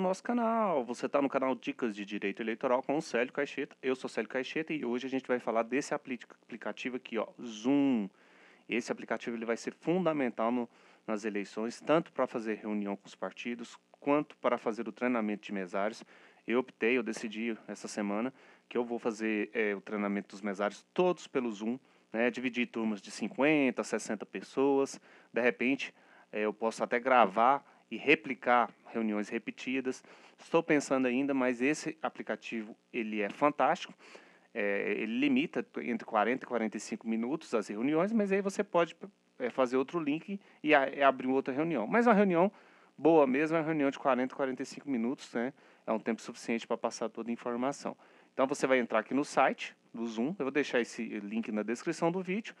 nosso canal. Você está no canal Dicas de Direito Eleitoral com o Célio Caixeta. Eu sou Célio Caixeta e hoje a gente vai falar desse aplicativo aqui, ó, Zoom. Esse aplicativo ele vai ser fundamental no, nas eleições, tanto para fazer reunião com os partidos, quanto para fazer o treinamento de mesários. Eu optei, eu decidi essa semana que eu vou fazer é, o treinamento dos mesários todos pelo Zoom, né? dividir turmas de 50, 60 pessoas. De repente, é, eu posso até gravar e replicar reuniões repetidas. Estou pensando ainda, mas esse aplicativo ele é fantástico. É, ele limita entre 40 e 45 minutos as reuniões, mas aí você pode é, fazer outro link e abrir outra reunião. Mas uma reunião boa mesmo é uma reunião de 40 a 45 minutos, né? É um tempo suficiente para passar toda a informação. Então você vai entrar aqui no site do Zoom, eu vou deixar esse link na descrição do vídeo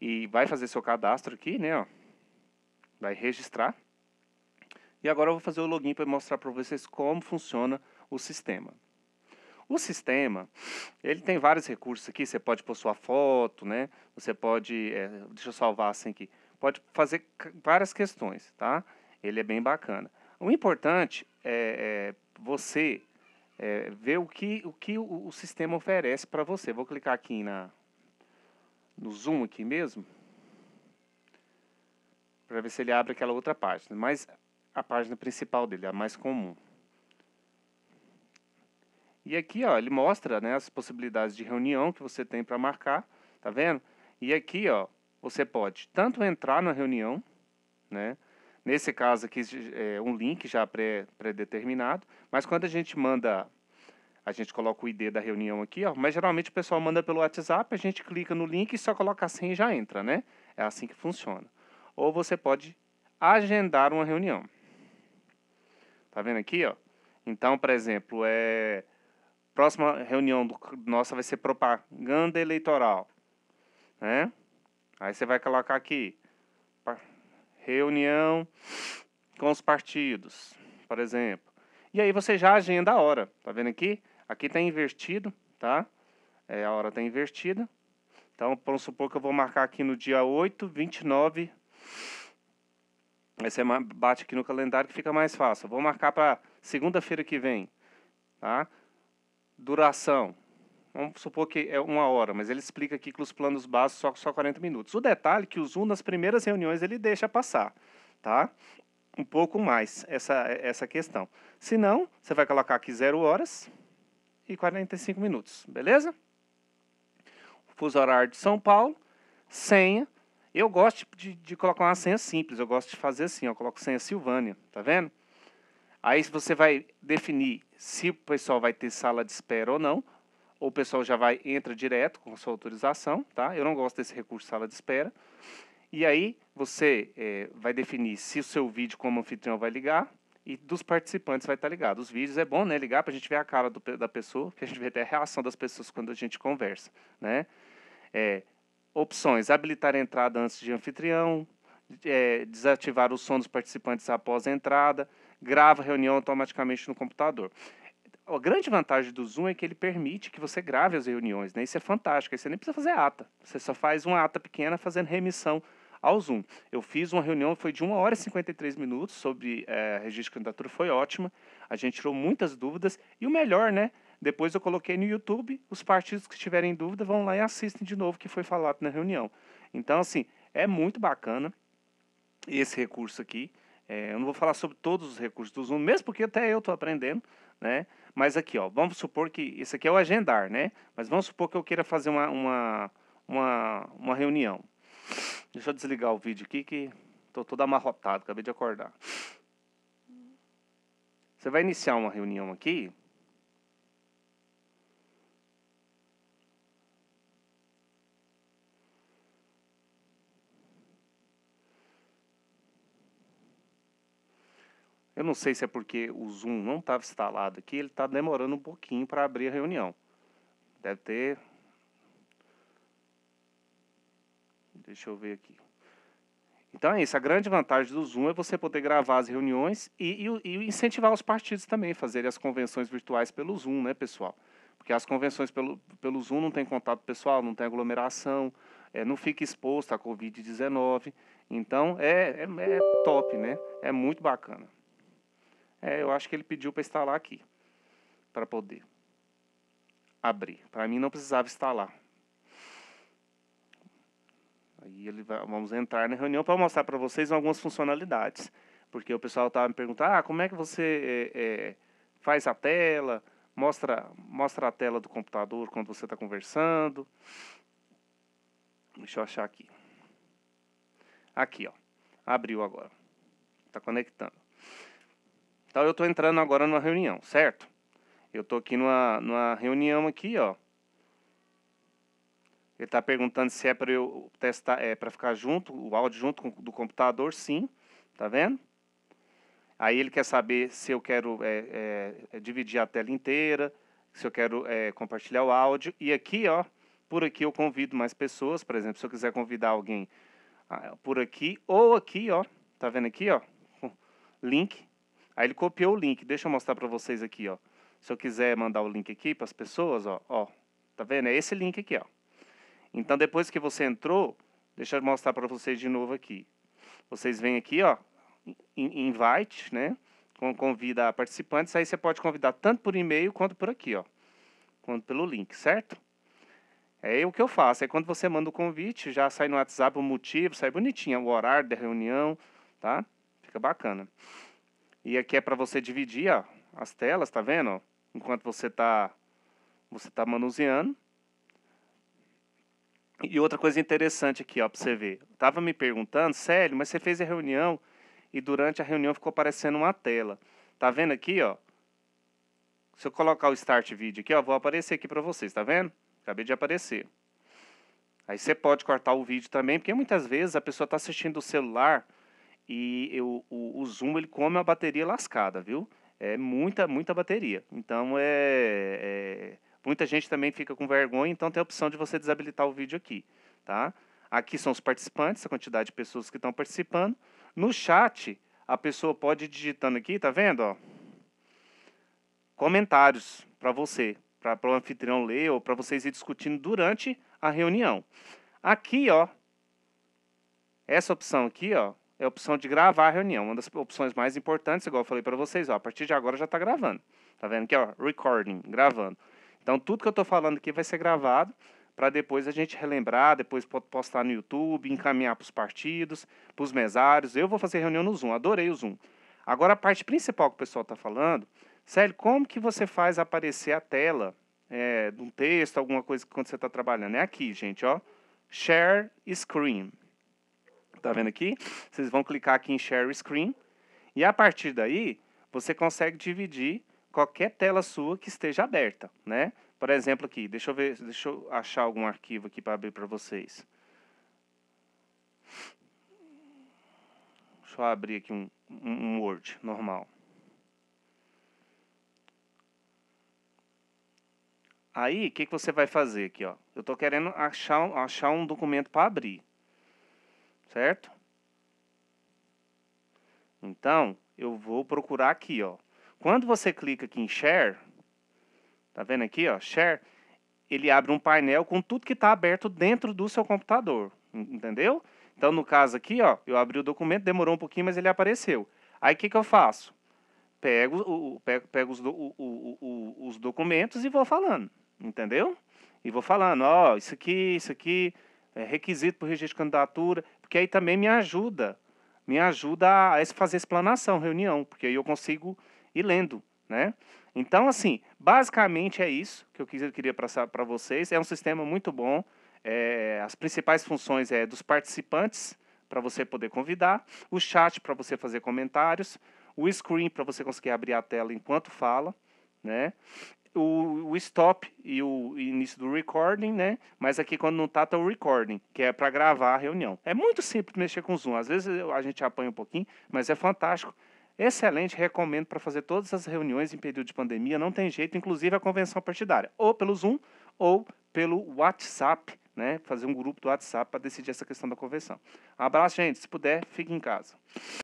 e vai fazer seu cadastro aqui, né? Ó. Vai registrar. E agora eu vou fazer o login para mostrar para vocês como funciona o sistema. O sistema, ele tem vários recursos aqui, você pode pôr sua foto, né? Você pode, é, deixa eu salvar assim aqui, pode fazer várias questões, tá? Ele é bem bacana. O importante é, é você é, ver o que o, que o, o sistema oferece para você. Vou clicar aqui na, no zoom aqui mesmo, para ver se ele abre aquela outra página. Mas a página principal dele, a mais comum. E aqui, ó, ele mostra né, as possibilidades de reunião que você tem para marcar, tá vendo? E aqui, ó, você pode tanto entrar na reunião, né? Nesse caso aqui, é um link já pré-determinado, pré mas quando a gente manda, a gente coloca o ID da reunião aqui, ó, mas geralmente o pessoal manda pelo WhatsApp, a gente clica no link e só coloca a senha e já entra, né? É assim que funciona. Ou você pode agendar uma reunião. Tá vendo aqui, ó? Então, por exemplo, é próxima reunião do, nossa vai ser propaganda eleitoral, né? Aí você vai colocar aqui reunião com os partidos, por exemplo. E aí você já agenda a hora, tá vendo aqui? Aqui tá invertido, tá? É, a hora tá invertida. Então, vamos supor que eu vou marcar aqui no dia 8, 29 é Aí você bate aqui no calendário que fica mais fácil. vou marcar para segunda-feira que vem. Tá? Duração. Vamos supor que é uma hora, mas ele explica aqui que os planos básicos só, só 40 minutos. O detalhe é que o Zoom, nas primeiras reuniões, ele deixa passar. Tá? Um pouco mais essa, essa questão. Se não, você vai colocar aqui 0 horas e 45 minutos. Beleza? Fuso horário de São Paulo. Senha eu gosto de, de, colocar uma senha simples, eu gosto de fazer assim, eu coloco senha Silvânia, tá vendo? Aí você vai definir se o pessoal vai ter sala de espera ou não, ou o pessoal já vai entra direto com sua autorização, tá? Eu não gosto desse recurso sala de espera. E aí você é, vai definir se o seu vídeo como anfitrião vai ligar e dos participantes vai estar ligado. Os vídeos é bom, né? Ligar para a gente ver a cara do, da pessoa, que a gente vê até a reação das pessoas quando a gente conversa, né? É, Opções: habilitar a entrada antes de anfitrião, é, desativar o som dos participantes após a entrada, grava a reunião automaticamente no computador. A grande vantagem do Zoom é que ele permite que você grave as reuniões, né? Isso é fantástico. Aí você nem precisa fazer ata. Você só faz uma ata pequena fazendo remissão ao Zoom. Eu fiz uma reunião, foi de 1 hora e 53 minutos sobre é, registro de candidatura, foi ótima. A gente tirou muitas dúvidas. E o melhor, né? Depois eu coloquei no YouTube, os partidos que tiverem dúvida vão lá e assistem de novo o que foi falado na reunião. Então, assim, é muito bacana esse recurso aqui. É, eu não vou falar sobre todos os recursos do Zoom, mesmo porque até eu estou aprendendo, né? Mas aqui, ó, vamos supor que esse aqui é o agendar, né? Mas vamos supor que eu queira fazer uma, uma, uma, uma reunião. Deixa eu desligar o vídeo aqui que estou todo amarrotado, acabei de acordar. Você vai iniciar uma reunião aqui, Eu não sei se é porque o Zoom não estava instalado aqui, ele está demorando um pouquinho para abrir a reunião. Deve ter. Deixa eu ver aqui. Então é isso. A grande vantagem do Zoom é você poder gravar as reuniões e, e, e incentivar os partidos também a fazerem as convenções virtuais pelo Zoom, né, pessoal? Porque as convenções pelo, pelo Zoom não tem contato pessoal, não tem aglomeração, é, não fica exposto à Covid-19. Então é, é, é top, né? É muito bacana. É, eu acho que ele pediu para instalar aqui, para poder abrir. Para mim não precisava instalar. Aí ele vai, vamos entrar na reunião para mostrar para vocês algumas funcionalidades. Porque o pessoal estava me perguntando, ah, como é que você é, é, faz a tela, mostra, mostra a tela do computador quando você está conversando. Deixa eu achar aqui. Aqui, ó. Abriu agora. Está conectando. Então eu tô entrando agora numa reunião, certo? Eu tô aqui numa, numa reunião aqui, ó. Ele está perguntando se é para eu testar, é para ficar junto, o áudio junto com, do computador, sim, tá vendo? Aí ele quer saber se eu quero é, é, é, dividir a tela inteira, se eu quero é, compartilhar o áudio. E aqui, ó, por aqui eu convido mais pessoas, por exemplo, se eu quiser convidar alguém ah, por aqui ou aqui, ó, tá vendo aqui, ó, link, Aí ele copiou o link. Deixa eu mostrar para vocês aqui, ó. Se eu quiser mandar o link aqui para as pessoas, ó, ó, tá vendo? É esse link aqui, ó. Então depois que você entrou, deixa eu mostrar para vocês de novo aqui. Vocês vêm aqui, ó, invite, né? Convida participantes. Aí você pode convidar tanto por e-mail quanto por aqui, ó, quanto pelo link, certo? É o que eu faço. É quando você manda o convite, já sai no WhatsApp o motivo, sai bonitinho, o horário da reunião, tá? Fica bacana. E aqui é para você dividir ó, as telas, tá vendo? Enquanto você está você tá manuseando. E outra coisa interessante aqui, ó, para você ver. tava me perguntando, sério, mas você fez a reunião e durante a reunião ficou aparecendo uma tela. Tá vendo aqui, ó? Se eu colocar o Start Video aqui, ó, vou aparecer aqui para vocês, tá vendo? Acabei de aparecer. Aí você pode cortar o vídeo também, porque muitas vezes a pessoa está assistindo o celular e eu, o, o Zoom ele come a bateria lascada, viu? É muita, muita bateria. Então é, é, muita gente também fica com vergonha, então tem a opção de você desabilitar o vídeo aqui, tá? Aqui são os participantes, a quantidade de pessoas que estão participando. No chat, a pessoa pode ir digitando aqui, tá vendo? Ó, comentários para você, para o anfitrião ler ou para vocês ir discutindo durante a reunião. Aqui, ó, essa opção aqui, ó, é a opção de gravar a reunião. Uma das opções mais importantes, igual eu falei para vocês, ó, a partir de agora já está gravando. Tá vendo aqui, ó, recording, gravando. Então tudo que eu estou falando aqui vai ser gravado para depois a gente relembrar, depois postar no YouTube, encaminhar para os partidos, para os mesários. Eu vou fazer reunião no Zoom, adorei o Zoom. Agora a parte principal que o pessoal está falando, Célio, como que você faz aparecer a tela é, de um texto, alguma coisa que quando você está trabalhando? É aqui, gente, ó. Share screen. Tá vendo aqui? Vocês vão clicar aqui em Share Screen. E a partir daí, você consegue dividir qualquer tela sua que esteja aberta, né? Por exemplo aqui, deixa eu ver, deixa eu achar algum arquivo aqui para abrir para vocês. Deixa eu abrir aqui um, um Word normal. Aí, o que, que você vai fazer aqui, ó? Eu tô querendo achar, achar um documento para abrir certo? Então, eu vou procurar aqui, ó. Quando você clica aqui em Share, tá vendo aqui, ó, Share, ele abre um painel com tudo que está aberto dentro do seu computador, entendeu? Então, no caso aqui, ó, eu abri o documento, demorou um pouquinho, mas ele apareceu. Aí, o que, que eu faço? Pego, pego, pego os, o, o, os documentos e vou falando, entendeu? E vou falando, ó, isso aqui, isso aqui, é, requisito para o registro de candidatura, porque aí também me ajuda, me ajuda a, fazer explanação, reunião, porque aí eu consigo ir lendo, né? Então, assim, basicamente é isso que eu queria passar para vocês. É um sistema muito bom. É, as principais funções é dos participantes, para você poder convidar, o chat para você fazer comentários, o screen para você conseguir abrir a tela enquanto fala, né? o, o stop e o início do recording, né? Mas aqui quando não tá, tá o recording, que é para gravar a reunião. É muito simples mexer com o Zoom. Às vezes a gente apanha um pouquinho, mas é fantástico. Excelente, recomendo para fazer todas as reuniões em período de pandemia, não tem jeito, inclusive a convenção partidária, ou pelo Zoom ou pelo WhatsApp, né? Fazer um grupo do WhatsApp para decidir essa questão da convenção. Um abraço, gente. Se puder, fique em casa.